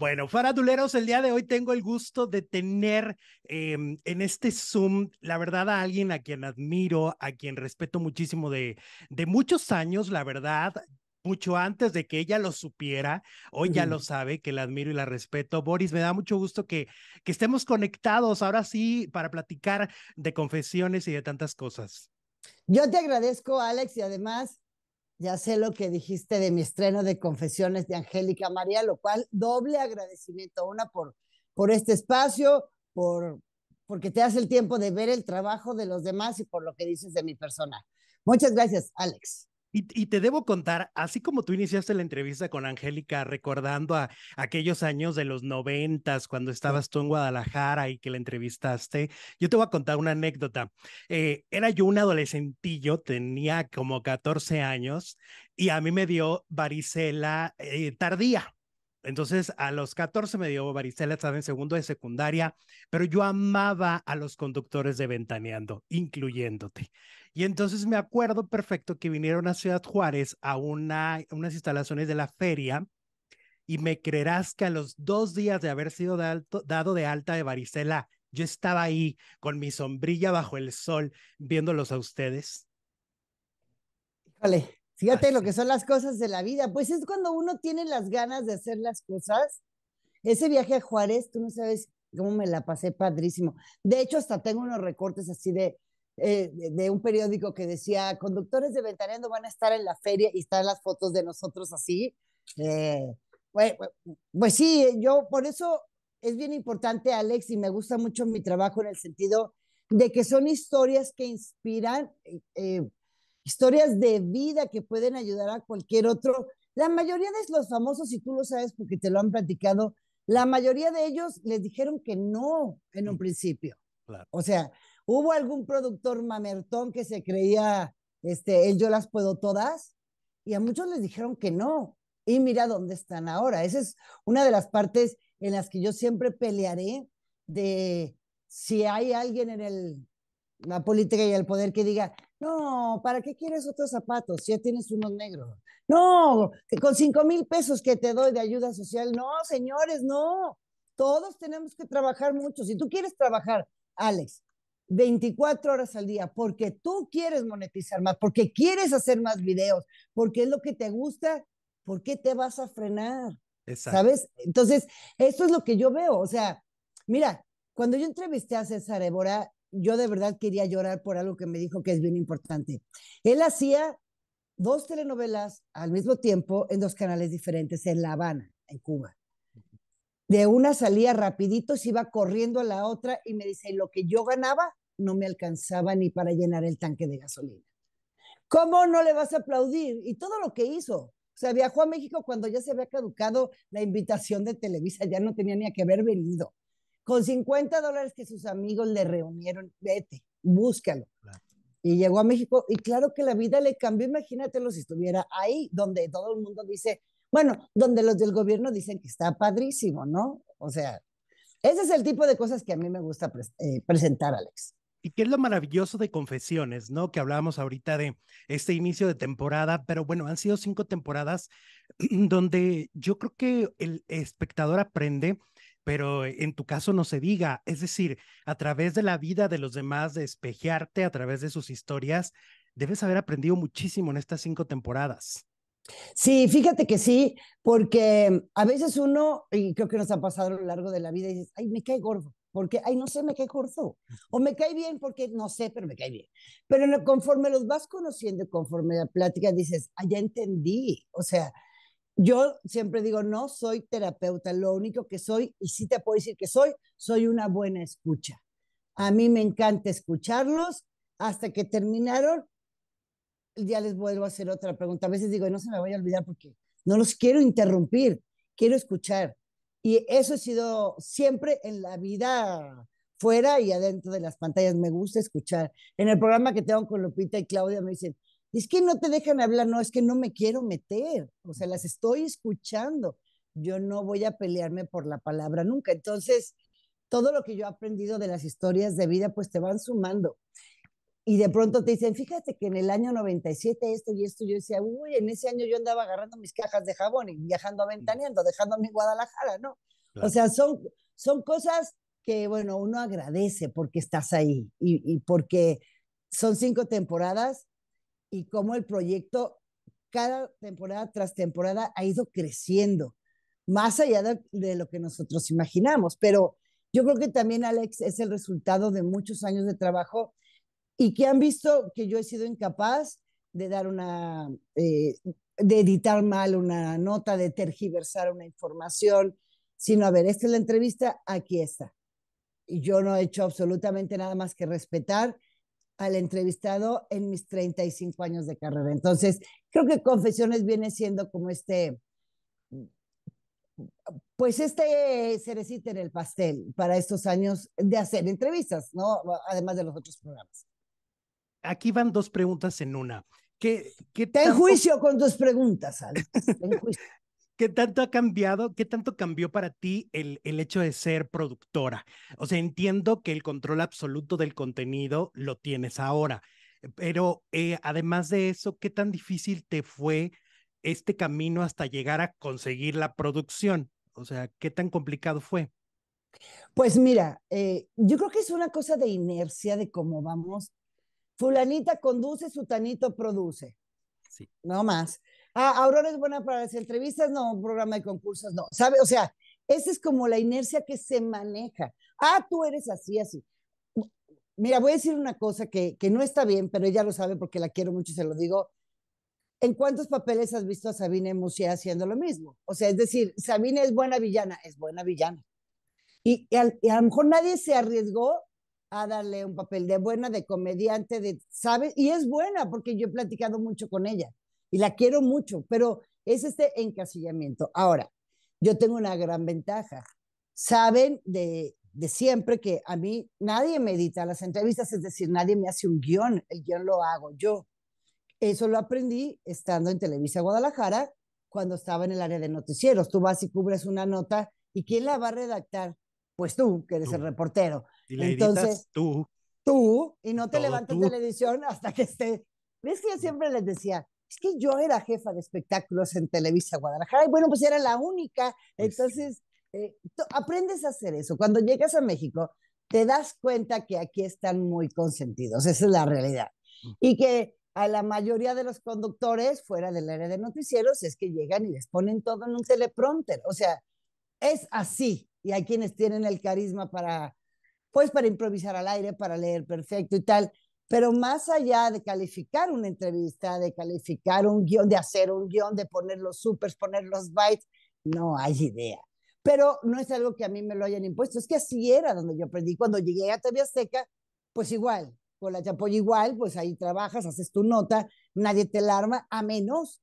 Bueno, faraduleros, el día de hoy tengo el gusto de tener em, en este Zoom, la verdad, a alguien a quien admiro, a quien respeto muchísimo de, de muchos años, la verdad, mucho antes de que ella lo supiera, hoy ya lo sabe, que la admiro y la respeto. Boris, me da mucho gusto que, que estemos conectados ahora sí para platicar de confesiones y de tantas cosas. Yo te agradezco, Alex, y además ya sé lo que dijiste de mi estreno de Confesiones de Angélica María, lo cual doble agradecimiento, una por, por este espacio, por porque te das el tiempo de ver el trabajo de los demás y por lo que dices de mi persona. Muchas gracias, Alex. Y, te debo contar, así como tú iniciaste la entrevista con Angélica recordando a, aquellos años de los noventas, cuando estabas tú en Guadalajara y que la entrevistaste, yo te voy a contar una anécdota. Eh, era yo un adolescentillo, tenía como 14 años y a mí me dio varicela eh, tardía. Entonces, a los 14 me dio varicela, estaba en segundo de secundaria, pero yo amaba a los conductores de Ventaneando, incluyéndote. Y entonces me acuerdo perfecto que vinieron a Ciudad Juárez a unas instalaciones de la feria y me creerás que a los dos días de haber sido dado de alta de varicela, yo estaba ahí con mi sombrilla bajo el sol viéndolos a ustedes. Híjole, fíjate lo que son las cosas de la vida. Pues es cuando uno tiene las ganas de hacer las cosas. Ese viaje a Juárez, tú no sabes cómo me la pasé padrísimo. De hecho, hasta tengo unos recortes así de eh, de un periódico que decía, conductores de Ventaneando van a estar en la feria y están las fotos de nosotros así. Eh, pues, sí, eh, yo por eso es bien importante, Alex, y me gusta mucho mi trabajo en el sentido de que son historias que inspiran, eh, historias de vida que pueden ayudar a cualquier otro. La mayoría de los famosos, y tú lo sabes porque te lo han platicado, la mayoría de ellos les dijeron que no en un principio. O sea, ¿Hubo algún productor mamertón que se creía, este, él yo las puedo todas? Y a muchos les dijeron que no. Y mira dónde están ahora. Esa es una de las partes en las que yo siempre pelearé de si hay alguien en el, la política y el poder que diga, no, ¿para qué quieres otros zapatos si ya tienes unos negros? No, con cinco mil pesos que te doy de ayuda social. No, señores, no. Todos tenemos que trabajar mucho. Si tú quieres trabajar, Alex, 24 horas al día porque tú quieres monetizar más, porque quieres hacer más videos, porque es lo que te gusta, porque qué te vas a frenar? Exacto. ¿Sabes? Entonces, eso es lo que yo veo. O sea, mira, cuando yo entrevisté a César Évora, yo de verdad quería llorar por algo que me dijo que es bien importante. Él hacía dos telenovelas al mismo tiempo en dos canales diferentes en La Habana, en Cuba. De una salía rapidito, se iba corriendo a la otra y me dice, lo que yo ganaba no me alcanzaba ni para llenar el tanque de gasolina. ¿Cómo no le vas a aplaudir? Y todo lo que hizo. O sea, viajó a México cuando ya se había caducado la invitación de Televisa, ya no tenía ni a qué haber venido. Con 50 dólares que sus amigos le reunieron, vete, búscalo. Y llegó a México y claro que la vida le cambió, imagínatelo si estuviera ahí, donde todo el mundo dice, bueno, donde los del gobierno dicen que está padrísimo, ¿no? O sea, ese es el tipo de cosas que a mí me gusta eh, presentar, Alex. ¿Y qué es lo maravilloso de Confesiones, no? Que hablábamos ahorita de este inicio de temporada, pero bueno, han sido cinco temporadas donde yo creo que el espectador aprende, pero en tu caso no se diga, es decir, a través de la vida de los demás, de espejearte a través de sus historias, debes haber aprendido muchísimo en estas cinco temporadas. Sí, fíjate que sí, porque a veces uno, y creo que nos ha pasado a lo largo de la vida, dices, ay, me cae gordo porque, ay, no sé, me cae corto, o me cae bien porque, no sé, pero me cae bien. Pero conforme los vas conociendo, conforme la plática, dices, ah, ya entendí. O sea, yo siempre digo, no soy terapeuta, lo único que soy, y sí te puedo decir que soy, soy una buena escucha. A mí me encanta escucharlos hasta que terminaron. Ya les vuelvo a hacer otra pregunta. A veces digo, no se me vaya a olvidar porque no los quiero interrumpir, quiero escuchar y eso ha sido siempre en la vida fuera y adentro de las pantallas. Me gusta escuchar. En el programa que tengo con Lupita y Claudia me dicen, es que no te dejan hablar, no, es que no me quiero meter. O sea, las estoy escuchando. Yo no voy a pelearme por la palabra nunca. Entonces, todo lo que yo he aprendido de las historias de vida, pues te van sumando y de pronto te dicen, fíjate que en el año 97 esto y esto, yo decía, uy, en ese año yo andaba agarrando mis cajas de jabón y viajando mm. a dejando mi Guadalajara, ¿no? O sea, son, son cosas que, bueno, uno agradece porque estás ahí y, y porque son cinco temporadas y como el proyecto cada temporada tras temporada ha ido creciendo, más allá de, lo que nosotros imaginamos. Pero yo creo que también, Alex, es el resultado de muchos años de trabajo y que han visto que yo he sido incapaz de dar una, eh, de editar mal una nota, de tergiversar una información, sino, a ver, esta es la entrevista, aquí está. Y yo no he hecho absolutamente nada más que respetar al entrevistado en mis 35 años de carrera. Entonces, creo que Confesiones viene siendo como este, pues este cerecita en el pastel para estos años de hacer entrevistas, ¿no? Además de los otros programas aquí van dos preguntas en una. ¿Qué, Ten juicio con tus preguntas, Alex. ¿Qué tanto ha cambiado? ¿Qué tanto cambió para ti el, hecho de ser productora? O sea, entiendo que el control absoluto del contenido lo tienes ahora, pero eh, además de eso, ¿qué tan difícil te fue este camino hasta llegar a conseguir la producción? O sea, ¿qué tan complicado fue? Pues mira, eh, yo creo que es una cosa de inercia de cómo vamos Fulanita conduce, sutanito produce. Sí. No más. Ah, Aurora es buena para las entrevistas, no, un programa de concursos, no. ¿Sabe? O sea, esa es como la inercia que se maneja. Ah, tú eres así, así. Mira, voy a decir una cosa que, que no está bien, pero ella lo sabe porque la quiero mucho y se lo digo. ¿En cuántos papeles has visto a Sabine Musié haciendo lo mismo? O sea, es decir, Sabine es buena villana, es buena villana. Y, y, a, lo mejor nadie se arriesgó a darle un papel de buena, de comediante, de, ¿sabes? Y es buena porque yo he platicado mucho con ella y la quiero mucho, pero es este encasillamiento. Ahora, yo tengo una gran ventaja. Saben de, de siempre que a mí nadie me edita las entrevistas, es decir, nadie me hace un guión, el guión lo hago yo. Eso lo aprendí estando en Televisa Guadalajara cuando estaba en el área de noticieros. Tú vas y cubres una nota y ¿quién la va a redactar? Pues tú, que eres el reportero. Y Entonces, tú. Tú, y no te levantas de televisión hasta que esté. ¿Ves que yo siempre les decía? Es que yo era jefa de espectáculos en Televisa Guadalajara y bueno, pues era la única. Pues Entonces, eh, aprendes a hacer eso. Cuando llegas a México, te das cuenta que aquí están muy consentidos. Esa es la realidad. Y que a la mayoría de los conductores fuera del área de noticieros es que llegan y les ponen todo en un teleprompter. O sea, es así. Y hay quienes tienen el carisma para pues para improvisar al aire, para leer perfecto y tal. Pero más allá de calificar una entrevista, de calificar un guión, de hacer un guión, de poner los supers, poner los bytes, no hay idea. Pero no es algo que a mí me lo hayan impuesto, es que así era donde yo aprendí. Cuando llegué a TV Azteca, pues igual, con la chapoya igual, pues ahí trabajas, haces tu nota, nadie te alarma, a menos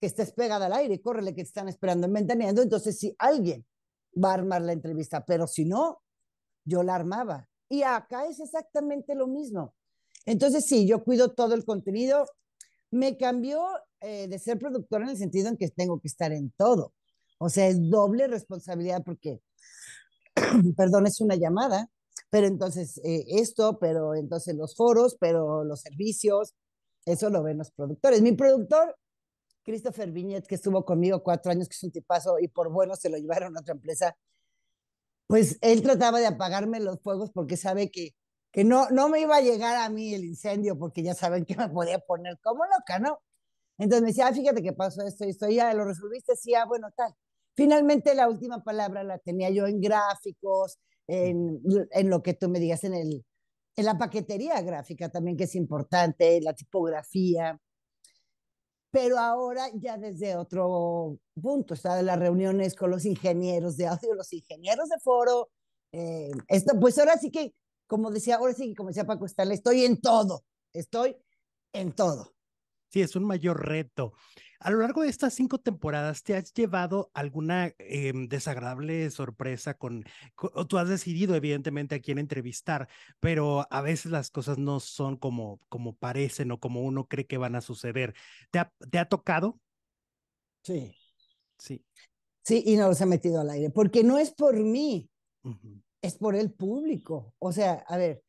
que estés pegada al aire, córrele que te están esperando en ventaneando. Entonces, si alguien va a armar la entrevista, pero si no, yo la armaba. Y acá es exactamente lo mismo. Entonces, sí, yo cuido todo el contenido. Me cambió eh, de ser productor en el sentido en que tengo que estar en todo. O sea, es doble responsabilidad porque, perdón, es una llamada, pero entonces eh, esto, pero entonces los foros, pero los servicios, eso lo ven los productores. Mi productor, Christopher Viñet, que estuvo conmigo cuatro años, que es un tipazo, y por bueno se lo llevaron a otra empresa pues él trataba de apagarme los fuegos porque sabe que, que no, no me iba a llegar a mí el incendio, porque ya saben que me podía poner como loca, ¿no? Entonces me decía, ah, fíjate que pasó esto y esto, ya lo resolviste, sí, ah, bueno, tal. Finalmente la última palabra la tenía yo en gráficos, en, lo que tú me digas, en, el, en la paquetería gráfica también, que es importante, la tipografía, pero ahora ya desde otro punto, está de las reuniones con los ingenieros de audio, los ingenieros de foro, eh, esto, pues ahora sí que, como decía, ahora sí que como decía Paco Estal estoy en todo, estoy en todo. Sí, es un mayor reto. A lo largo de estas cinco temporadas, ¿te has llevado alguna em, desagradable sorpresa con, Tú has decidido, evidentemente, a quién entrevistar, pero a veces las cosas no son como, como parecen o como uno cree que van a suceder. ¿Te ha, te ha tocado? Sí. Sí. Sí, y no los he metido al aire, porque no es por mí, es por el público. O sea, a ver,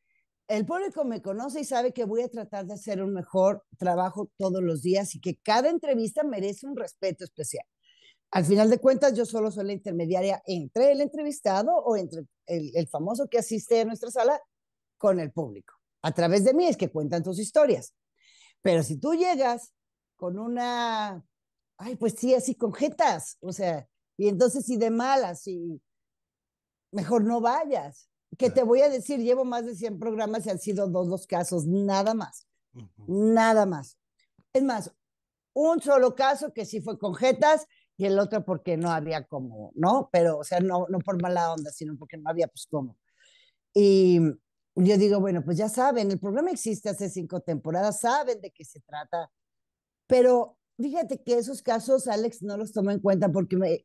el público me conoce y sabe que voy a tratar de hacer un mejor trabajo todos los días y que cada entrevista merece un respeto especial. Al final de cuentas, yo solo soy la intermediaria entre el entrevistado o entre el, famoso que asiste a nuestra sala con el público. A través de mí es que cuentan tus historias. Pero si tú llegas con una, ay, pues sí, así conjetas, o sea, y entonces si de malas, y mejor no vayas que te voy a decir, llevo más de 100 programas y han sido dos los casos, nada más, nada más. Es más, un solo caso que sí fue con jetas y el otro porque no había como, ¿no? Pero, o sea, no, no por mala onda, sino porque no había pues como Y yo digo, bueno, pues ya saben, el programa existe hace cinco temporadas, saben de qué se trata, pero fíjate que esos casos, Alex, no los tomo en cuenta porque me,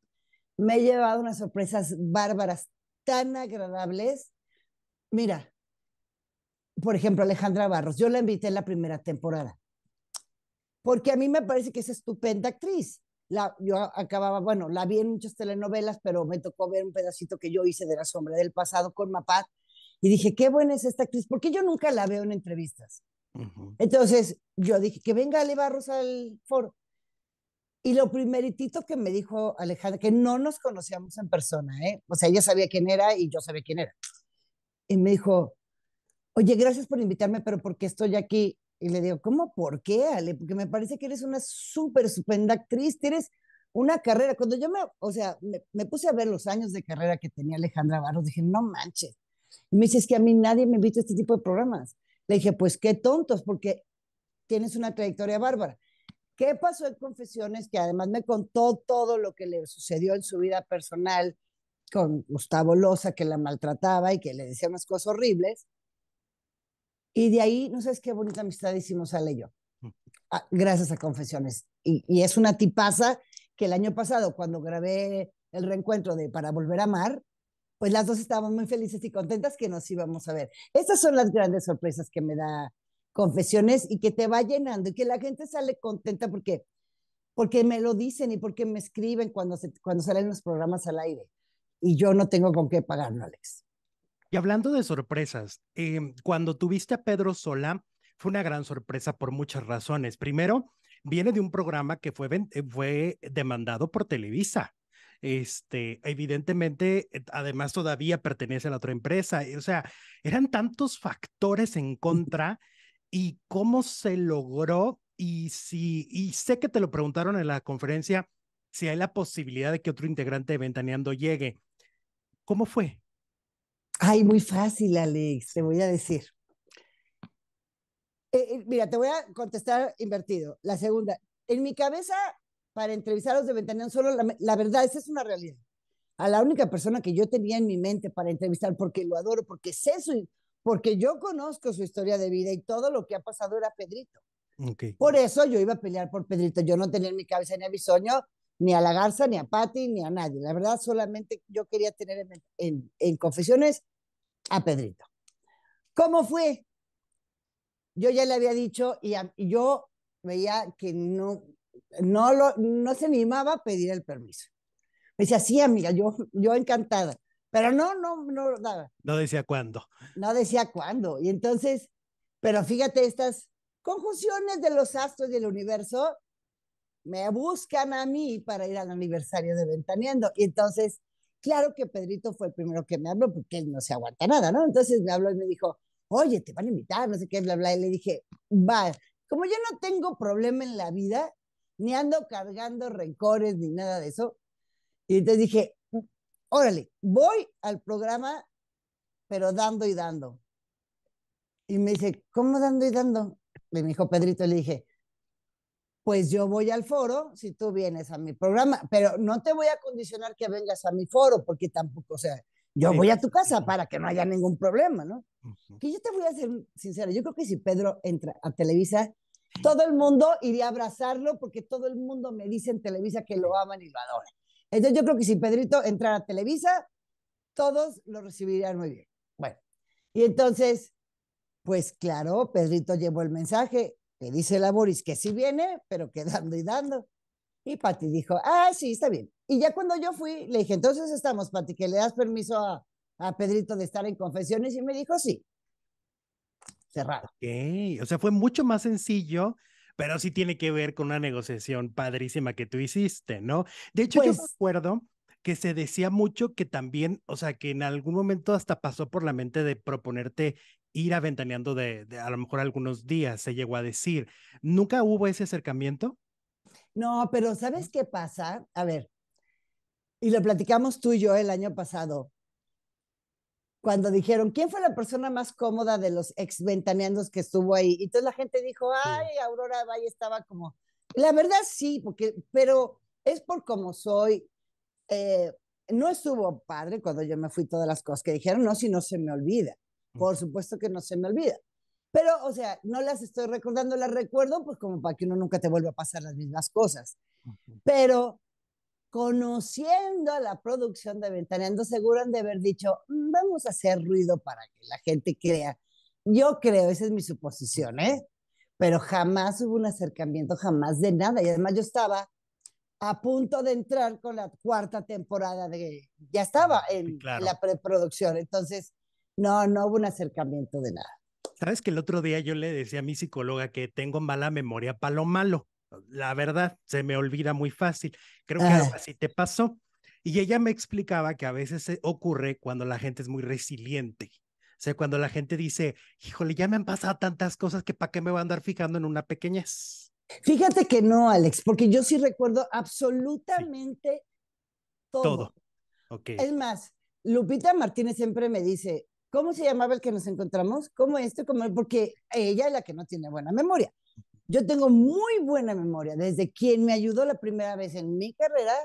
me he llevado unas sorpresas bárbaras tan agradables mira, por ejemplo, Alejandra Barros, yo la invité en la primera temporada, porque a mí me parece que es estupenda actriz. La, yo acababa, bueno, la vi en muchas telenovelas, pero me tocó ver un pedacito que yo hice de La Sombra del Pasado con Mapat y dije, qué buena es esta actriz, porque yo nunca la veo en entrevistas. Entonces yo dije, que venga Alejandra Barros al foro. Y lo primeritito que me dijo Alejandra, que no nos conocíamos en persona, ¿eh? o sea, ella sabía quién era y yo sabía quién era y me dijo, oye, gracias por invitarme, pero porque estoy aquí. Y le digo, ¿cómo? ¿Por qué, Ale? Porque me parece que eres una súper, estupenda actriz, tienes una carrera. Cuando yo me, o sea, me, me, puse a ver los años de carrera que tenía Alejandra Barros, dije, no manches. Y me dice, es que a mí nadie me invita a este tipo de programas. Le dije, pues qué tontos, porque tienes una trayectoria bárbara. ¿Qué pasó en Confesiones? Que además me contó todo lo que le sucedió en su vida personal, con Gustavo Loza, que la maltrataba y que le decía unas cosas horribles. Y de ahí, no sabes qué bonita amistad hicimos Ale yo, mm. ah, gracias a Confesiones. Y, y es una tipaza que el año pasado, cuando grabé el reencuentro de Para Volver a Amar, pues las dos estábamos muy felices y contentas que nos íbamos a ver. Estas son las grandes sorpresas que me da Confesiones y que te va llenando y que la gente sale contenta porque porque me lo dicen y porque me escriben cuando, se, cuando salen los programas al aire y yo no tengo con qué pagarlo, Alex. Y hablando de sorpresas, em, cuando tuviste a Pedro Sola, fue una gran sorpresa por muchas razones. Primero, viene de un programa que fue, fue demandado por Televisa. Este, evidentemente, eh, además todavía pertenece a la otra empresa. Eh, o sea, eran tantos factores en contra y cómo se logró. Y si, y sé que te lo preguntaron en la conferencia, si hay la posibilidad de que otro integrante de Ventaneando llegue. ¿Cómo fue? Ay, muy fácil, Alex, te voy a decir. Eh, eh, mira, te voy a contestar invertido. La segunda, en mi cabeza, para entrevistar a los de solo, la, verdad, esa es una realidad. A la única persona que yo tenía en mi mente para entrevistar, porque lo adoro, porque sé su, porque yo conozco su historia de vida y todo lo que ha pasado era Pedrito. Okay. Por eso yo iba a pelear por Pedrito. Yo no tenía en mi cabeza ni a Bisoño, ni a la Garza, ni a Patti, ni a nadie. La verdad, solamente yo quería tener en, confesiones a Pedrito. ¿Cómo fue? Yo ya le había dicho y, yo veía que no, no, lo, no se animaba a pedir el permiso. Me decía, sí, amiga, yo, yo encantada. Pero no, no, no nada. No decía cuándo. No decía cuándo. Y entonces, pero fíjate estas conjunciones de los astros del universo me buscan a mí para ir al aniversario de Ventaneando. Y entonces, claro que Pedrito fue el primero que me habló porque él no se aguanta nada, ¿no? Entonces me habló y me dijo, oye, te van a invitar, no sé qué, bla, bla. Y le dije, va, como yo no tengo problema en la vida, ni ando cargando rencores ni nada de eso. Y entonces dije, órale, voy al programa, pero dando y dando. Y me dice, ¿cómo dando y dando? Me dijo Pedrito, le dije, pues yo voy al foro si tú vienes a mi programa, pero no te voy a condicionar que vengas a mi foro, porque tampoco, o sea, yo voy a tu casa para que no haya ningún problema, ¿no? Que yo te voy a ser sincera, yo creo que si Pedro entra a Televisa, todo el mundo iría a abrazarlo porque todo el mundo me dice en Televisa que lo aman y lo adoran. Entonces yo creo que si Pedrito entrara a Televisa, todos lo recibirían muy bien. Bueno, y entonces, pues claro, Pedrito llevó el mensaje, me dice la Boris que sí viene, pero quedando y dando. Y Pati dijo, ah, sí, está bien. Y ya cuando yo fui, le dije, entonces estamos, Pati, que le das permiso a, a Pedrito de estar en confesiones. Y me dijo, sí. Cerrado. o sea, fue mucho más sencillo pero sí tiene que ver con una negociación padrísima que tú hiciste, ¿no? De hecho, yo recuerdo pues que se decía mucho que también, o sea, que en algún momento hasta pasó por la mente de proponerte ir aventaneando de, a lo mejor algunos días, se llegó a decir. ¿Nunca hubo ese acercamiento? No, pero ¿sabes qué pasa? A ver, y lo platicamos tú y yo el año pasado, cuando dijeron, ¿quién fue la persona más cómoda de los ex ventaneandos que estuvo ahí? Y entonces la gente dijo, ay, Aurora Valle estaba como, la verdad sí, porque, pero es por como soy. Eh, no estuvo padre cuando yo me fui todas las cosas que dijeron, no, si no se me olvida. Por supuesto que no se me olvida. Pero, o sea, no las estoy recordando, las recuerdo, pues como para que uno nunca te vuelva a pasar las mismas cosas. Pero conociendo a la producción de Ventaneando, seguro han de haber dicho, mm, vamos a hacer ruido para que la gente crea. Yo creo, esa es mi suposición, ¿eh? Pero jamás hubo un acercamiento, jamás de nada. Y además yo estaba a punto de entrar con la cuarta temporada de... Ya estaba en la preproducción. Entonces, no, no hubo un acercamiento de nada. Sabes que el otro día yo le decía a mi psicóloga que tengo mala memoria para lo malo. La verdad, se me olvida muy fácil. Creo que ah. así te pasó. Y ella me explicaba que a veces eh, ocurre cuando la gente es muy resiliente. O sea, cuando la gente dice, híjole, ya me han pasado tantas cosas que para qué me voy a andar fijando en una pequeñez. Fíjate que no, Alex, porque yo sí recuerdo absolutamente todo. Todo. Es más, Lupita Martínez siempre me dice, ¿Cómo se llamaba el que nos encontramos? ¿Cómo esto? ¿Cómo? Porque ella es la que no tiene buena memoria. Yo tengo muy buena memoria, desde quien me ayudó la primera vez en mi carrera,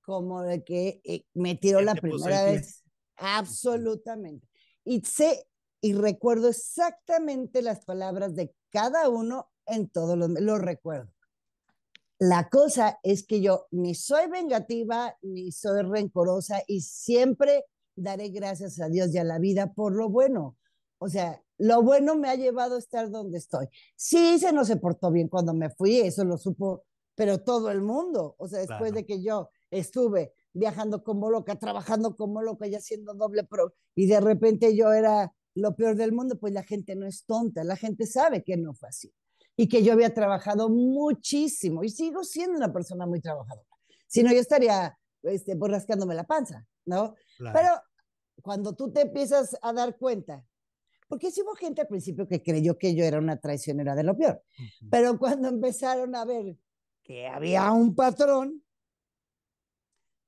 como de que eh, me tiró la primera vez. Absolutamente. Y sé y recuerdo exactamente las palabras de cada uno en todos los... Lo recuerdo. La cosa es que yo ni soy vengativa, ni soy rencorosa y siempre daré gracias a Dios y a la vida por lo bueno. O sea, lo bueno me ha llevado a estar donde estoy. Sí, se no se portó bien cuando me fui, eso lo supo, pero todo el mundo. O sea, después de que yo estuve viajando como loca, trabajando como loca y haciendo doble pro, y de repente yo era lo peor del mundo, pues la gente no es tonta, la gente sabe que no fue así y que yo había trabajado muchísimo y sigo siendo una persona muy trabajadora. Si no, yo estaría este, pues, rascándome la panza, ¿no? Pero cuando tú te empiezas a dar cuenta, porque sí hubo gente al principio que creyó que yo era una traicionera de lo peor, pero cuando empezaron a ver que había un patrón,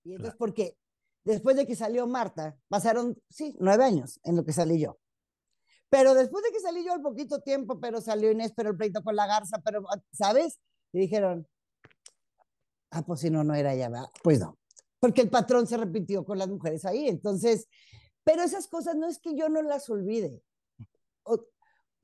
y entonces porque después de que salió Marta, pasaron, sí, nueve años en lo que salí yo. Pero después de que salí yo al poquito tiempo, pero salió Inés, pero el pleito con la garza, pero, ¿sabes? Y dijeron, ah, pues si no, no era ya, Pues no porque el patrón se repitió con las mujeres ahí. Entonces, pero esas cosas no es que yo no las olvide,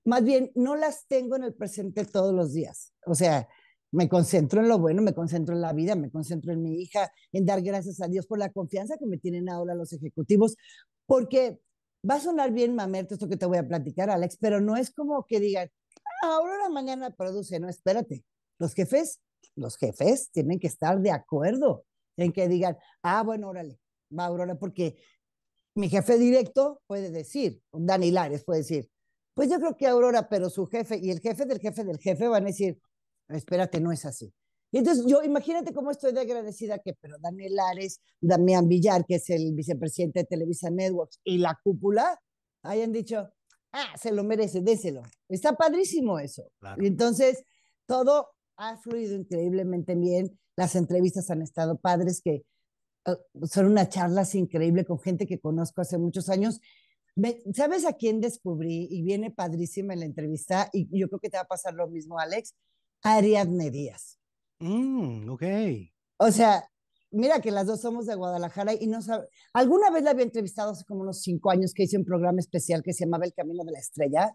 más bien no las tengo en el presente todos los días. O sea, me concentro en lo bueno, me concentro en la vida, me concentro en mi hija, en dar gracias a Dios por la confianza que me tienen ahora los ejecutivos, porque va a sonar bien mamerto esto que te voy a platicar, Alex, pero no es como que digan, ah, la mañana produce, no, espérate, los jefes, los jefes tienen que estar de acuerdo en que digan, ah, bueno, órale, va, Aurora, porque mi jefe directo puede decir, Dani Lares puede decir, pues yo creo que Aurora, pero su jefe y el jefe del jefe del jefe van a decir, espérate, no es así. Y entonces yo, imagínate cómo estoy de agradecida que, pero Daniel Lares, Damián Villar, que es el vicepresidente de Televisa Networks y la cúpula, hayan dicho, ah, se lo merece, déselo. Está padrísimo eso. Y entonces todo ha fluido increíblemente bien. Las entrevistas han estado padres, que ah, son unas charlas increíbles con gente que conozco hace muchos años. ¿Sabes a quién descubrí? Y viene padrísima en la entrevista, y yo creo que te va a pasar lo mismo, Alex, Ariadne Díaz. Mm, ok. O sea, mira que las dos somos de Guadalajara y no sabe. Alguna vez la había entrevistado hace como unos cinco años que hice un programa especial que se llamaba El Camino de la Estrella.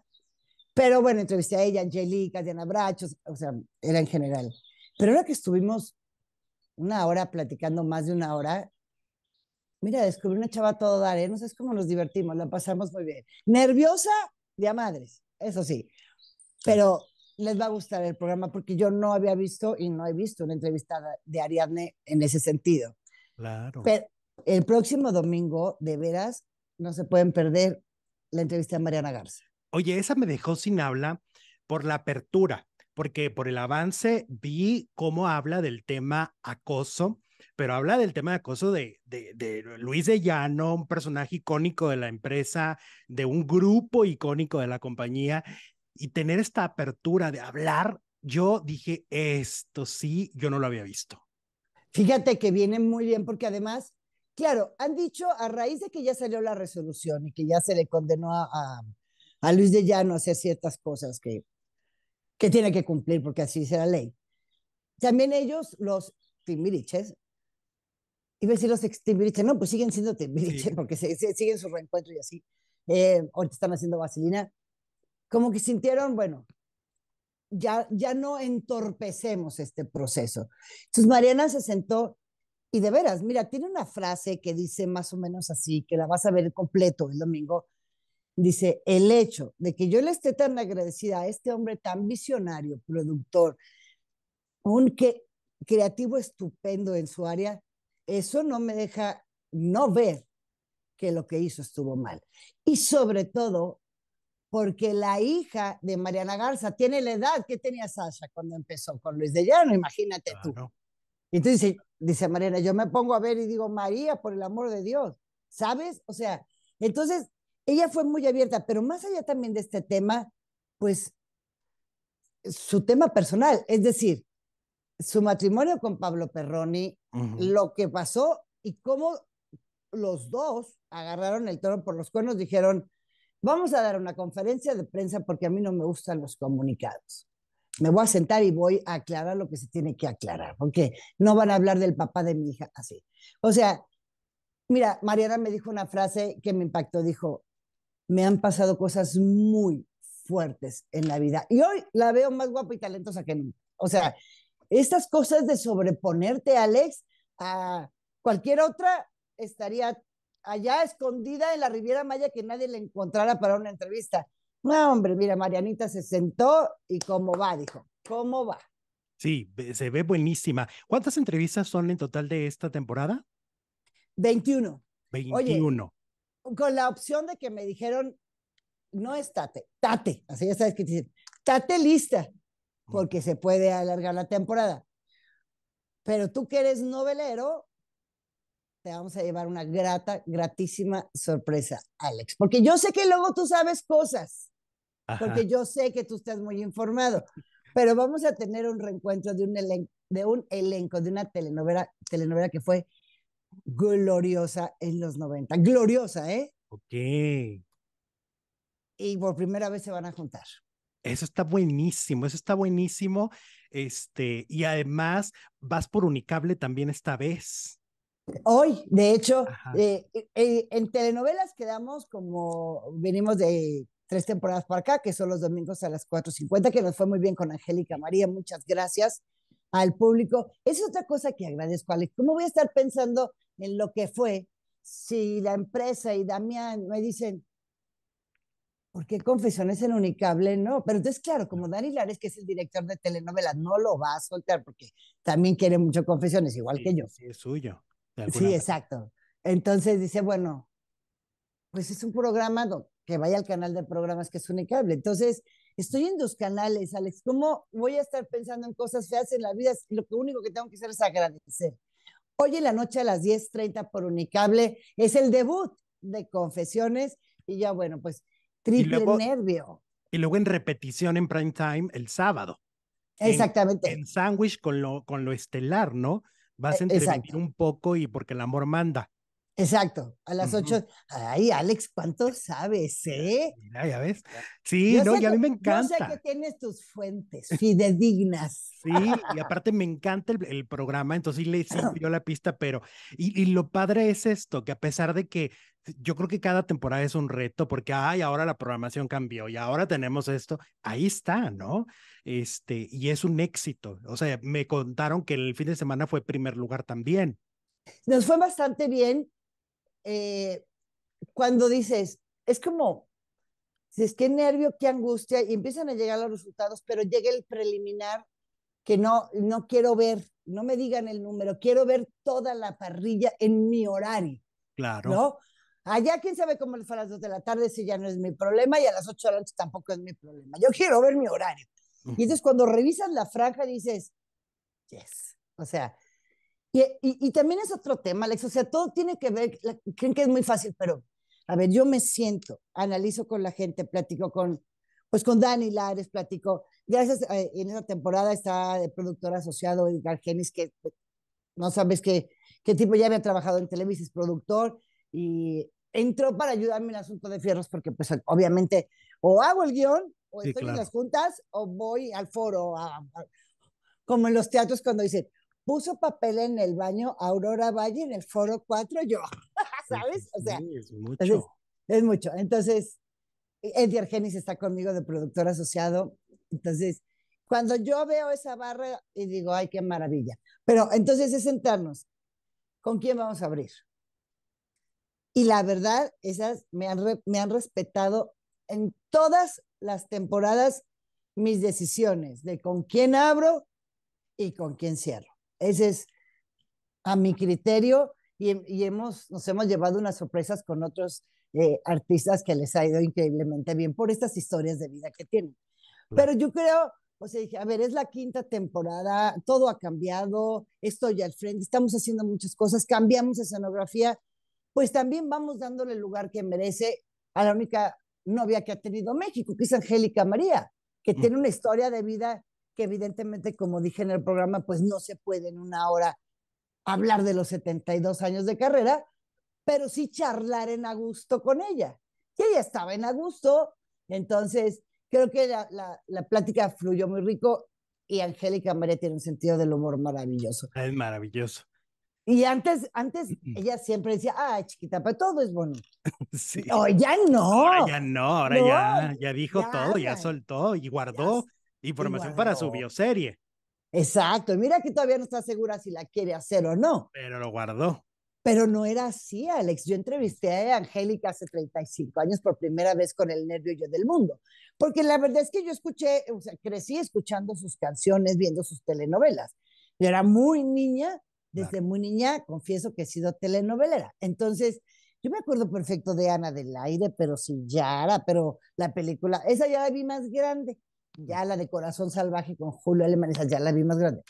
Pero bueno, entrevisté a ella, Angelica, Diana Brachos, o sea, era en general. Pero ahora que estuvimos una hora platicando, más de una hora. Mira, descubrí una chava todo dar, ¿eh? No sé cómo nos divertimos, la pasamos muy bien. Nerviosa, de madres, eso sí. Pero les va a gustar el programa porque yo no había visto y no he visto una entrevista de Ariadne en ese sentido. Claro. Pero el próximo domingo, de veras, no se pueden perder la entrevista de Mariana Garza. Oye, esa me dejó sin habla por la apertura porque por el avance vi cómo habla del tema acoso, pero habla del tema de acoso de, de, Luis de Llano, un personaje icónico de la empresa, de un grupo icónico de la compañía, y tener esta apertura de hablar, yo dije, esto sí, yo no lo había visto. Fíjate que viene muy bien porque además, claro, han dicho a raíz de que ya salió la resolución y que ya se le condenó a, Luis de Llano a hacer ciertas cosas que que tiene que cumplir porque así dice la ley. También ellos, los timbiriches, iba a decir los timbiriches, no, pues siguen siendo timbiriches porque se, siguen su reencuentro y así. Eh, ahorita están haciendo vaselina. Como que sintieron, bueno, ya, ya no entorpecemos este proceso. Entonces Mariana se sentó y de veras, mira, tiene una frase que dice más o menos así, que la vas a ver completo el domingo, Dice, el hecho de que yo le esté tan agradecida a este hombre tan visionario, productor, un creativo estupendo en su área, eso no me deja no ver que lo que hizo estuvo mal. Y sobre todo, porque la hija de Mariana Garza tiene la edad que tenía Sasha cuando empezó con Luis de Llano, imagínate tú. Entonces dice, dice Mariana, yo me pongo a ver y digo, María, por el amor de Dios, ¿sabes? O sea, entonces ella fue muy abierta, pero más allá también de este tema, pues su tema personal, es decir, su matrimonio con Pablo Perroni, lo que pasó y cómo los dos agarraron el toro por los cuernos, dijeron, vamos a dar una conferencia de prensa porque a mí no me gustan los comunicados. Me voy a sentar y voy a aclarar lo que se tiene que aclarar, porque no van a hablar del papá de mi hija así. O sea, mira, Mariana me dijo una frase que me impactó, dijo, me han pasado cosas muy fuertes en la vida. Y hoy la veo más guapa y talentosa que nunca. O sea, estas cosas de sobreponerte, Alex, a cualquier otra estaría allá escondida en la Riviera Maya que nadie le encontrara para una entrevista. No, hombre, mira, Marianita se sentó y cómo va, dijo, cómo va. Sí, se ve buenísima. ¿Cuántas entrevistas son en total de esta temporada? 21. 21 con la opción de que me dijeron, no es tate, tate, así ya sabes que te dicen, tate lista, porque se puede alargar la temporada. Pero tú que eres novelero, te vamos a llevar una grata, gratísima sorpresa, Alex, porque yo sé que luego tú sabes cosas, porque yo sé que tú estás muy informado, pero vamos a tener un reencuentro de un, de un elenco, de una telenovela, telenovela que fue gloriosa en los 90. Gloriosa, ¿eh? Ok. Y por primera vez se van a juntar. Eso está buenísimo, eso está buenísimo. Este, y además vas por Unicable también esta vez. Hoy, de hecho, eh, eh, eh, en telenovelas quedamos como venimos de tres temporadas para acá, que son los domingos a las 4.50, que nos fue muy bien con Angélica María, muchas gracias al público. Es otra cosa que agradezco, Alex. ¿Cómo voy a estar pensando en lo que fue si la empresa y Damián me dicen, ¿por qué Confesiones en Unicable no? Pero entonces, claro, como Dani Lares, que es el director de telenovelas, no lo va a soltar porque también quiere mucho Confesiones, igual que yo. Sí, es suyo. Sí, exacto. Entonces dice, bueno, pues es un programa que vaya al canal de programas que es Unicable. Entonces, estoy en dos canales, Alex, ¿cómo voy a estar pensando en cosas feas en la vida? Lo único que tengo que hacer es agradecer. Hoy en la noche a las 10.30 por Unicable es el debut de Confesiones y ya bueno, pues triple nervio. Y luego en repetición en prime time el sábado. Exactamente. En, sandwich con lo, con lo estelar, ¿no? Vas a e, entretener un poco y porque el amor manda. Exacto, a las ocho Ay, Alex, ¿cuánto sabes, eh? ya ves. Sí, no, y a mí me encanta. Yo sé que tienes tus fuentes fidedignas. Sí, y aparte me encanta el, programa, entonces le sirvió la pista, pero. Y, lo padre es esto, que a pesar de que yo creo que cada temporada es un reto porque, ay, ahora la programación cambió y ahora tenemos esto. Ahí está, ¿no? Este, y es un éxito. O sea, me contaron que el fin de semana fue primer lugar también. Nos fue bastante bien eh, cuando dices, es como, si es que nervio, qué angustia, y empiezan a llegar los resultados, pero llega el preliminar que no, no quiero ver, no me digan el número, quiero ver toda la parrilla en mi horario. Claro. ¿no? Allá quién sabe cómo les fue a las 2 de la tarde, si ya no es mi problema, y a las 8 de la noche tampoco es mi problema. Yo quiero ver mi horario. Y entonces cuando revisas la franja dices, yes, o sea, y, y, también es otro tema, Alex, o sea, todo tiene que ver, creen que es muy fácil, pero a ver, yo me siento, analizo con la gente, platico con, pues con Dani Lares, platico, gracias, eh, en esa temporada está el productor asociado Edgar Genis, que pues, no sabes qué, qué tipo ya había trabajado en Televisa, es productor, y entró para ayudarme en el asunto de fierros, porque pues obviamente o hago el guión, o estoy en las juntas, o voy al foro, como en los teatros cuando dicen, uso papel en el baño Aurora Valle en el foro 4, yo, pues ¿sabes? O sea, es mucho. es mucho. Entonces, Eddie Argenis está conmigo de productor asociado. Entonces, cuando yo veo esa barra y digo, ay, qué maravilla. Pero entonces es sentarnos. ¿Con quién vamos a abrir? Y la verdad, esas me han, me han respetado en todas las temporadas mis decisiones de con quién abro y con quién cierro. Ese es a mi criterio y, hemos, nos hemos llevado unas sorpresas con otros eh, artistas que les ha ido increíblemente bien por estas historias de vida que tienen. Pero yo creo, o sea, dije, a ver, es la quinta temporada, todo ha cambiado, estoy al frente, estamos haciendo muchas cosas, cambiamos escenografía, pues también vamos dándole el lugar que merece a la única novia que ha tenido México, que es Angélica María, que mm. tiene una historia de vida que evidentemente, como dije en el programa, pues no se puede en una hora hablar de los 72 años de carrera, pero sí charlar en a gusto con ella. Y ella estaba en a gusto, entonces creo que la, la, plática fluyó muy rico y Angélica María tiene un sentido del humor maravilloso. Es maravilloso. Y antes, antes ella siempre decía, ah, chiquita, pero todo es bueno Sí. ya no. ya no, ahora ya, ya dijo todo, ya soltó y guardó Información para su bioserie. Exacto, mira que todavía no está segura si la quiere hacer o no. Pero lo guardó. Pero no era así, Alex. Yo entrevisté a Angélica hace 35 años por primera vez con el nervio yo del mundo, porque la verdad es que yo escuché, o sea, crecí escuchando sus canciones, viendo sus telenovelas. Yo era muy niña, desde muy niña, confieso que he sido telenovelera. Entonces, yo me acuerdo perfecto de Ana del Aire, pero si Yara, pero la película, esa ya la vi más grande. Ya la de Corazón Salvaje con Julio Alemán, ya la vi más grande.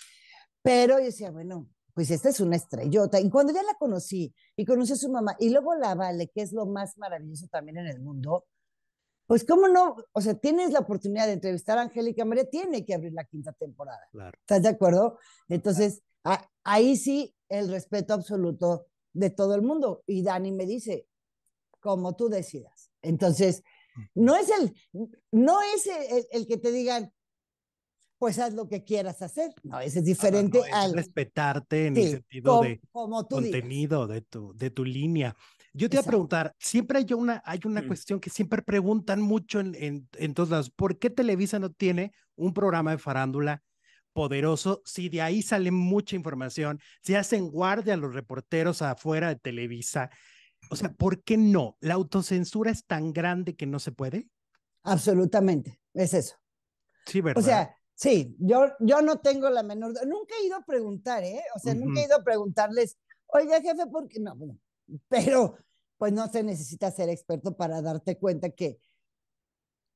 Pero yo decía, bueno, pues esta es una estrellota. Y cuando ya la conocí y conocí a su mamá y luego la Vale, que es lo más maravilloso también en el mundo, pues cómo no, o sea, tienes la oportunidad de entrevistar a Angélica María, tiene que abrir la quinta temporada. ¿Estás de acuerdo? Entonces, ahí sí el respeto absoluto de todo el mundo. Y Dani me dice, como tú decidas. Entonces, no es el, no es el, que te digan, pues haz lo que quieras hacer. No, ese es diferente al... Respetarte en el sentido de contenido, de tu, de tu línea. Yo te voy a preguntar, siempre hay una, hay una mm. cuestión que siempre preguntan mucho en, en ¿Por qué Televisa no tiene un programa de farándula poderoso si de ahí sale mucha información? Si hacen guardia a los reporteros afuera de Televisa, o sea, ¿por qué no? ¿La autocensura es tan grande que no se puede? Absolutamente, es eso. Sí, ¿verdad? O sea, sí, yo, yo no tengo la menor. Nunca he ido a preguntar, ¿eh? O sea, nunca he ido a preguntarles, oye, jefe, ¿por qué? No, pero pues no se necesita ser experto para darte cuenta que.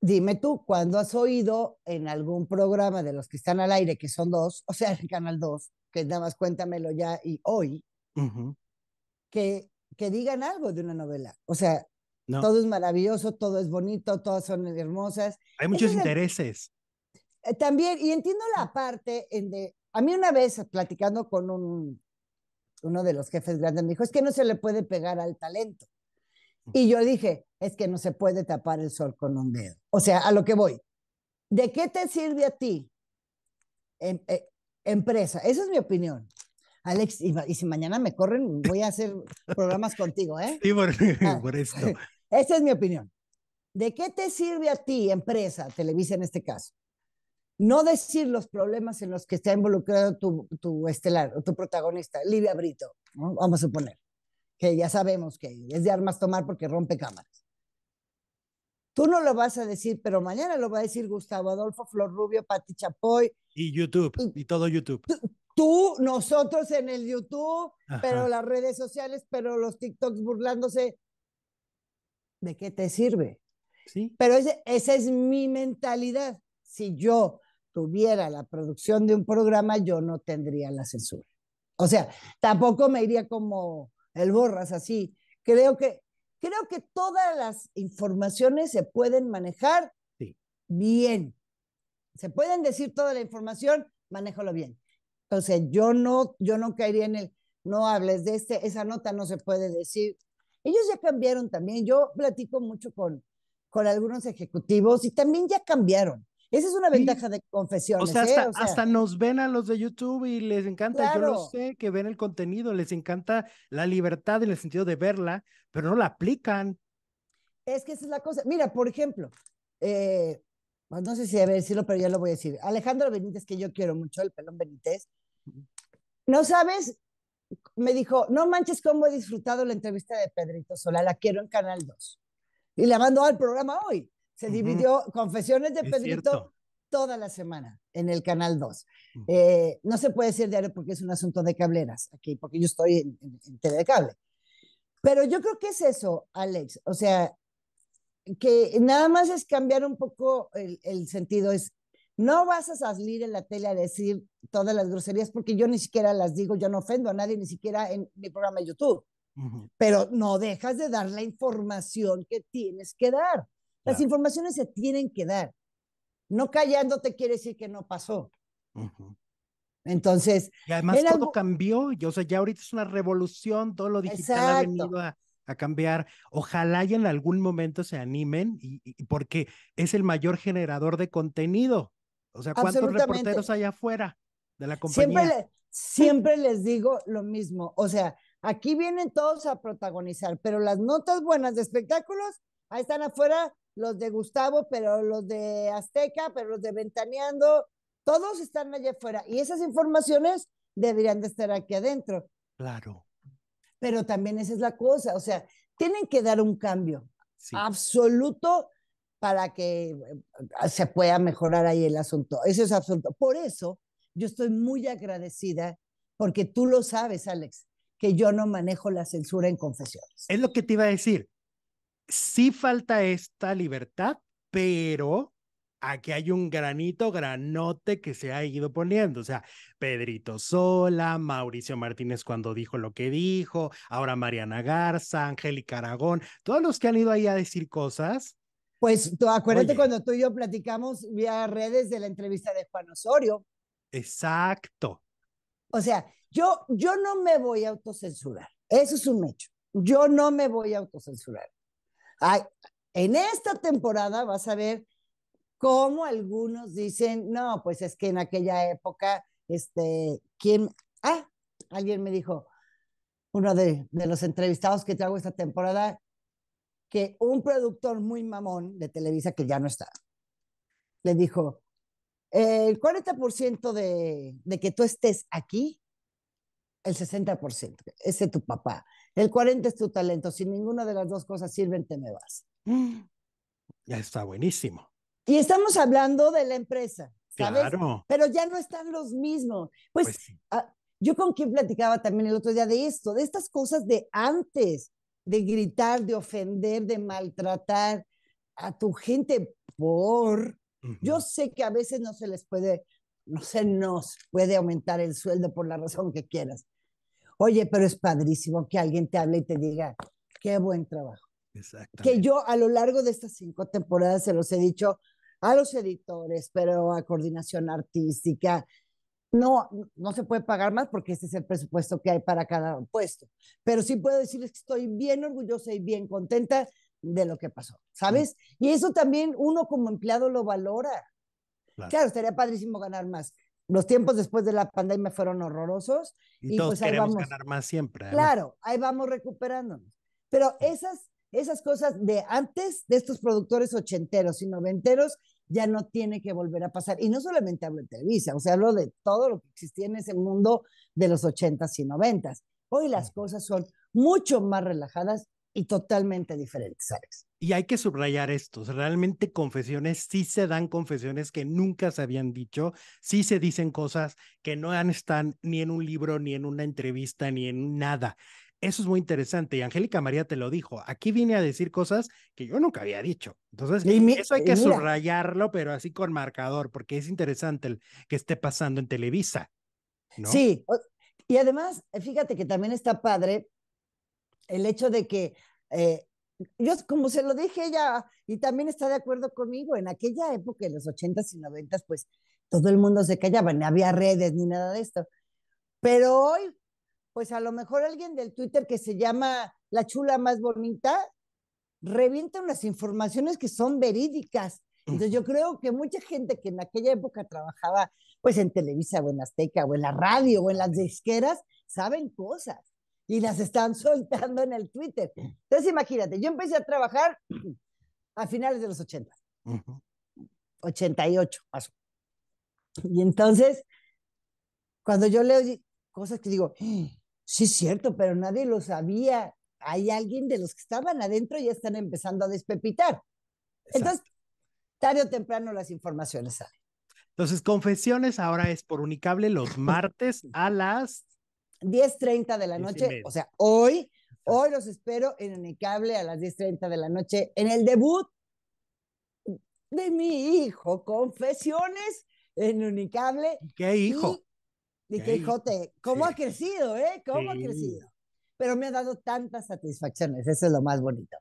Dime tú, ¿cuándo has oído en algún programa de los que están al aire, que son dos, o sea, el canal dos, que nada más cuéntamelo ya y hoy, que que digan algo de una novela. O sea, todo es maravilloso, todo es bonito, todas son hermosas. Hay muchos intereses. Eh, también, y entiendo la parte en de, a mí una vez platicando con un, uno de los jefes grandes me dijo, es que no se le puede pegar al talento. Y yo dije, es que no se puede tapar el sol con un dedo. O sea, a lo que voy. ¿De qué te sirve a ti, em, eh, empresa? Esa es mi opinión. Alex, y, si mañana me corren, voy a hacer programas contigo, ¿eh? Sí, por, ah. esto. Esa es mi opinión. ¿De qué te sirve a ti, empresa, Televisa en este caso? No decir los problemas en los que está involucrado tu, estelar o tu protagonista, Livia Brito, vamos a suponer, que ya sabemos que es de armas tomar porque rompe cámaras. Tú no lo vas a decir, pero mañana lo va a decir Gustavo Adolfo, Flor Rubio, Pati Chapoy. Y YouTube, y, todo YouTube tú, nosotros en el YouTube, pero las redes sociales, pero los TikToks burlándose. ¿De qué te sirve? Sí. Pero ese, esa es mi mentalidad. Si yo tuviera la producción de un programa, yo no tendría la censura. O sea, tampoco me iría como el borras así. Creo que, creo que todas las informaciones se pueden manejar bien. Se pueden decir toda la información, manéjalo bien. O sea, yo no, yo no caería en el, no hables de este, esa nota no se puede decir. Ellos ya cambiaron también. Yo platico mucho con, con algunos ejecutivos y también ya cambiaron. Esa es una ventaja de confesiones. O sea, hasta, ¿eh? hasta, nos ven a los de YouTube y les encanta, yo lo sé, que ven el contenido, les encanta la libertad en el sentido de verla, pero no la aplican. Es que esa es la cosa. Mira, por ejemplo, eh, pues no sé si debe decirlo, pero ya lo voy a decir. Alejandro Benítez, que yo quiero mucho, el pelón Benítez, no sabes, me dijo, no manches cómo he disfrutado la entrevista de Pedrito Sola, la quiero en Canal 2. Y la mandó al programa hoy. Se dividió Confesiones de Pedrito toda la semana en el Canal 2. Eh, no se puede decir diario porque es un asunto de cableras aquí, porque yo estoy en, en, de cable. Pero yo creo que es eso, Alex. O sea, que nada más es cambiar un poco el, el sentido, es no vas a salir en la tele a decir todas las groserías porque yo ni siquiera las digo, yo no ofendo a nadie, ni siquiera en mi programa YouTube. Pero no dejas de dar la información que tienes que dar. Las informaciones se tienen que dar. No te quiere decir que no pasó. Entonces. Y además todo cambió. Yo, o sea, ya ahorita es una revolución, todo lo digital ha venido a, cambiar. Ojalá y en algún momento se animen, y, porque es el mayor generador de contenido. O sea, ¿cuántos reporteros hay afuera de la compañía? Siempre, les digo lo mismo. O sea, aquí vienen todos a protagonizar, pero las notas buenas de espectáculos, ahí están afuera los de Gustavo, pero los de Azteca, pero los de Ventaneando, todos están allá afuera. Y esas informaciones deberían de estar aquí adentro. Claro. Pero también esa es la cosa, o sea, tienen que dar un cambio absoluto para que eh, ah, se pueda mejorar ahí el asunto. Eso es absoluto. Por eso yo estoy muy agradecida, porque tú lo sabes, Alex, que yo no manejo la censura en confesiones. Es lo que te iba a decir. Sí falta esta libertad, pero aquí hay un granito, granote que se ha ido poniendo. O sea, Pedrito Sola, Mauricio Martínez cuando dijo lo que dijo, ahora Mariana Garza, Ángel y Caragón, todos los que han ido ahí a decir cosas pues tú, acuérdate cuando tú y yo platicamos vía redes de la entrevista de Juan Osorio. Exacto. O sea, yo, yo no me voy a autocensurar. Eso es un hecho. Yo no me voy a autocensurar. Ay, en esta temporada vas a ver cómo algunos dicen, no, pues es que en aquella época, este, ¿quién? Ah, alguien me dijo, uno de, de los entrevistados que te hago esta temporada, que un productor muy mamón de Televisa, que ya no está, le dijo, el 40% de, que tú estés aquí, el 60%, ese es tu papá, el 40% es tu talento, si ninguna de las dos cosas sirven, te me vas. Mm. Ya está buenísimo. Y estamos hablando de la empresa, ¿sabes? Pero ya no están los mismos. Pues, pues ah, yo con quien platicaba también el otro día de esto, de estas cosas de antes de gritar, de ofender, de maltratar a tu gente por... Yo sé que a veces no se les puede, no se nos puede aumentar el sueldo por la razón que quieras. Oye, pero es padrísimo que alguien te hable y te diga, qué buen trabajo. Que yo a lo largo de estas cinco temporadas se los he dicho a los editores, pero a coordinación artística, no, no se puede pagar más porque este es el presupuesto que hay para cada puesto. Pero sí puedo decirles que estoy bien orgullosa y bien contenta de lo que pasó, mm. ¿sabes? Y eso también uno como empleado lo valora. Claro, estaría padrísimo ganar más. Los tiempos después de la pandemia fueron horrorosos. Y, todos pues, queremos ganar más siempre. Claro, ahí vamos recuperándonos. Pero esas, esas cosas de antes, de estos productores ochenteros y noventeros, ya no tiene que volver a pasar. Y no solamente hablo de televisión, o sea, hablo de todo lo que existía en ese mundo de los ochentas y noventas. Hoy las cosas son mucho más relajadas y totalmente diferentes, ¿sabes? Y hay que subrayar estos, realmente confesiones, sí se dan confesiones que nunca se habían dicho, sí se dicen cosas que no están ni en un libro, ni en una entrevista, ni en nada. Eso es muy interesante y Angélica María te lo dijo. Aquí vine a decir cosas que yo nunca había dicho. Entonces, eso hay que subrayarlo, pero así con marcador, porque es interesante el que esté pasando en Televisa. ¿no? Sí, y además, fíjate que también está padre el hecho de que eh, yo, como se lo dije ya, y también está de acuerdo conmigo, en aquella época, en los ochentas y noventas, pues todo el mundo se callaba, no había redes ni nada de esto. Pero hoy pues a lo mejor alguien del Twitter que se llama la chula más bonita revienta unas informaciones que son verídicas. Entonces yo creo que mucha gente que en aquella época trabajaba pues en Televisa o en Azteca o en la radio o en las disqueras saben cosas y las están soltando en el Twitter. Entonces imagínate, yo empecé a trabajar a finales de los 80, Ochenta y 88 pasó. Y entonces, cuando yo leo cosas que digo, Sí, es cierto, pero nadie lo sabía. Hay alguien de los que estaban adentro y ya están empezando a despepitar. Entonces, tarde o temprano las informaciones salen. Entonces, confesiones ahora es por unicable los martes a las 10.30 de la noche. O sea, hoy, hoy los espero en unicable a las 10.30 de la noche en el debut de mi hijo, confesiones en unicable. ¿Qué hijo? Dije, jote, ¿cómo ha crecido, eh? ¿Cómo ha crecido? Pero me ha dado tantas satisfacciones, eso es lo más bonito.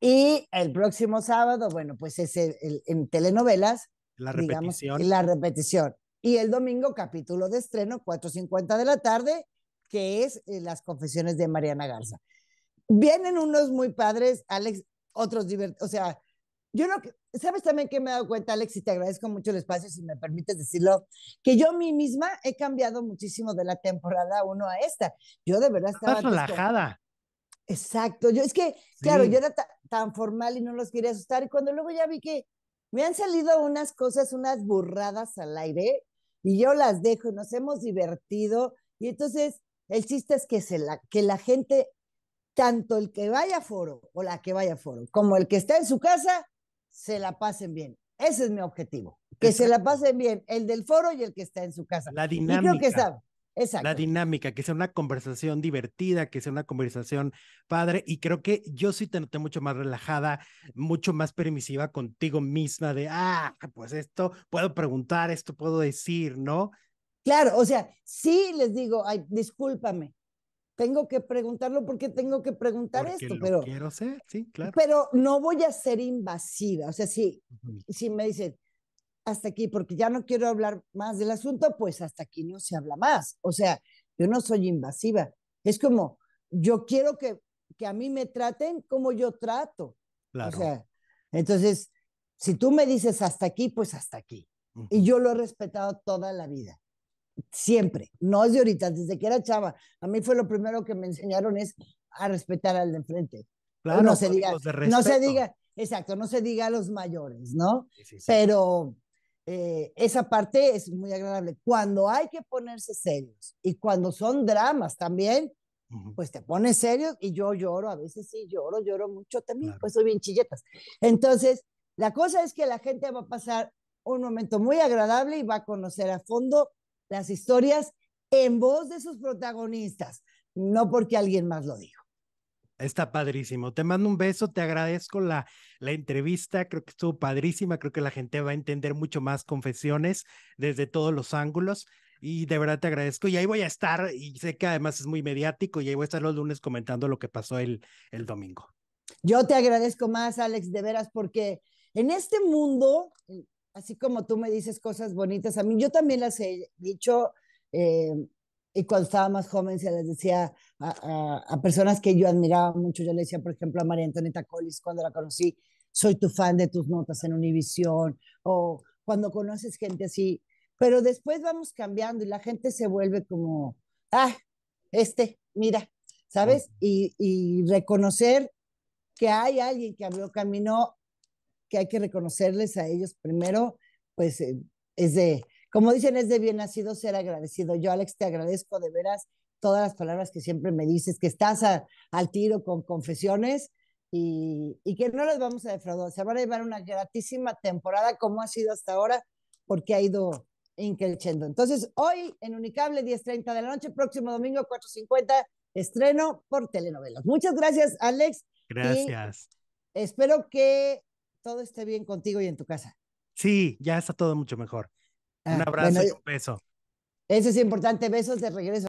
Y el próximo sábado, bueno, pues es en telenovelas, la repetición. la repetición. Y el domingo, capítulo de estreno, 4.50 de la tarde, que es eh, Las Confesiones de Mariana Garza. Vienen unos muy padres, Alex, otros divertidos, o sea, yo no, sabes también que me he dado cuenta, Alex, y te agradezco mucho el espacio, si me permites decirlo, que yo mí misma he cambiado muchísimo de la temporada 1 a esta. Yo de verdad estaba... Estás relajada. Exacto, yo es que, claro, yo era tan formal y no los quería asustar, y cuando luego ya vi que me han salido unas cosas, unas burradas al aire, y yo las dejo, y nos hemos divertido, y entonces el chiste es que, se la, que la gente, tanto el que vaya a foro o la que vaya a foro, como el que está en su casa, se la pasen bien. Ese es mi objetivo, que se la pasen bien, el del foro y el que está en su casa. La dinámica. que La dinámica, que sea una conversación divertida, que sea una conversación padre. Y creo que yo sí te noté mucho más relajada, mucho más permisiva contigo misma de, ah, pues esto puedo preguntar, esto puedo decir, ¿no? Claro, o sea, sí les digo, ay, discúlpame, tengo que preguntarlo porque tengo que preguntar esto, pero quiero ser, sí, claro. Pero no voy a ser invasiva, o sea, si, si me dicen hasta aquí porque ya no quiero hablar más del asunto, pues hasta aquí no se habla más. O sea, yo no soy invasiva. Es como yo quiero que que a mí me traten como yo trato. Claro. entonces, si tú me dices hasta aquí, pues hasta aquí. Y yo lo he respetado toda la vida siempre, no es de ahorita, desde que era chava. A mí fue lo primero que me enseñaron es a respetar al de enfrente. Claro, no se diga, no se diga, exacto, no se diga a los mayores, ¿no? Pero eh, esa parte es muy agradable. Cuando hay que ponerse serios y cuando son dramas también, pues te pones serio y yo lloro, a veces sí lloro, lloro mucho también, pues soy bien chilletas. Entonces, la cosa es que la gente va a pasar un momento muy agradable y va a conocer a fondo las historias en voz de sus protagonistas, no porque alguien más lo dijo. Está padrísimo. Te mando un beso, te agradezco la, la entrevista, creo que estuvo padrísima, creo que la gente va a entender mucho más confesiones desde todos los ángulos y de verdad te agradezco y ahí voy a estar y sé que además es muy mediático y ahí voy a estar los lunes comentando lo que pasó el, el domingo. Yo te agradezco más, Alex, de veras, porque en este mundo así como tú me dices cosas bonitas, a mí yo también las he dicho, eh, y cuando estaba más joven se les decía a, personas que yo admiraba mucho, yo le decía, por ejemplo, a María Antonieta Collis cuando la conocí, soy tu fan de tus notas en Univisión, o cuando conoces gente así, pero después vamos cambiando y la gente se vuelve como, ah, este, mira, ¿sabes? Y, y reconocer que hay alguien que abrió camino que hay que reconocerles a ellos primero, pues eh, es de, como dicen, es de bien nacido ser agradecido. Yo, Alex, te agradezco de veras todas las palabras que siempre me dices, que estás al tiro con confesiones y, que no las vamos a defraudar. Se van a llevar una gratísima temporada como ha sido hasta ahora, porque ha ido increciendo. Entonces, hoy en Unicable, 10.30 de la noche, próximo domingo, 4.50, estreno por telenovelas. Muchas gracias, Alex. Gracias. espero que todo esté bien contigo y en tu casa. Sí, ya está todo mucho mejor. un ah, abrazo y eh, un beso. Eso es importante, besos de regreso.